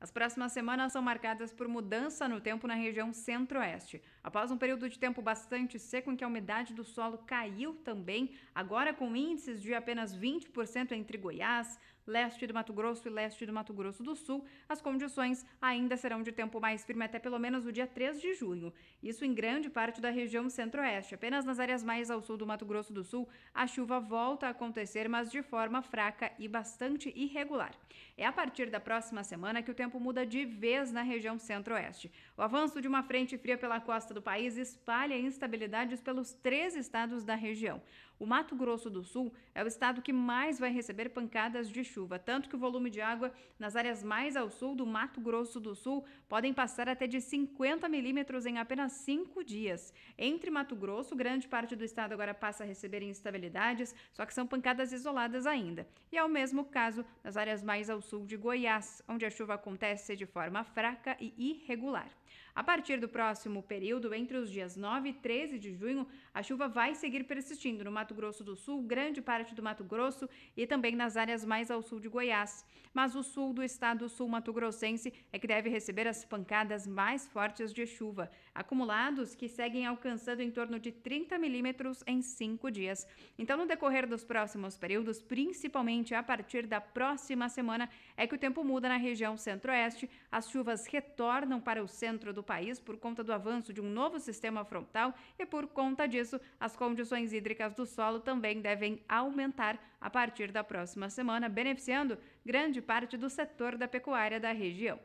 As próximas semanas são marcadas por mudança no tempo na região centro-oeste. Após um período de tempo bastante seco em que a umidade do solo caiu também, agora com índices de apenas 20% entre Goiás, leste do Mato Grosso e leste do Mato Grosso do Sul, as condições ainda serão de tempo mais firme até pelo menos o dia 3 de junho. Isso em grande parte da região centro-oeste. Apenas nas áreas mais ao sul do Mato Grosso do Sul, a chuva volta a acontecer, mas de forma fraca e bastante irregular. É a partir da próxima semana que o tempo muda de vez na região centro-oeste. O avanço de uma frente fria pela costa do país espalha instabilidades pelos três estados da região. O Mato Grosso do Sul é o estado que mais vai receber pancadas de chuva chuva, tanto que o volume de água nas áreas mais ao sul do Mato Grosso do Sul podem passar até de 50 milímetros em apenas cinco dias. Entre Mato Grosso, grande parte do estado agora passa a receber instabilidades, só que são pancadas isoladas ainda. E é o mesmo caso nas áreas mais ao sul de Goiás, onde a chuva acontece de forma fraca e irregular. A partir do próximo período, entre os dias 9 e 13 de junho, a chuva vai seguir persistindo no Mato Grosso do Sul, grande parte do Mato Grosso e também nas áreas mais ao sul de Goiás. Mas o sul do estado sul-mato-grossense é que deve receber as pancadas mais fortes de chuva, acumulados que seguem alcançando em torno de 30 milímetros em cinco dias. Então, no decorrer dos próximos períodos, principalmente a partir da próxima semana, é que o tempo muda na região centro-oeste, as chuvas retornam para o centro do país por conta do avanço de um novo sistema frontal e, por conta disso, as condições hídricas do solo também devem aumentar a partir da próxima semana, beneficiando grande parte do setor da pecuária da região.